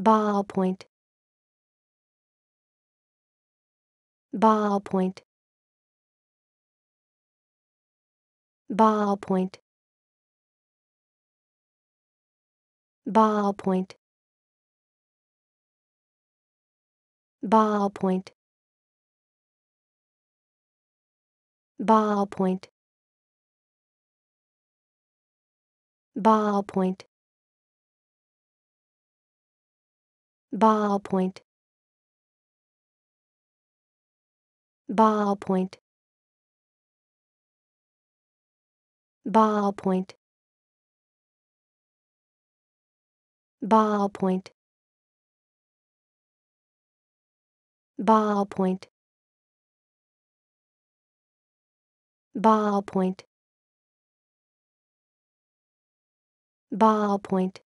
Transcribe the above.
ballpoint ballpoint ballpoint ballpoint ballpoint ballpoint ballpoint ballpoint ballpoint ballpoint ballpoint ballpoint ballpoint ballpoint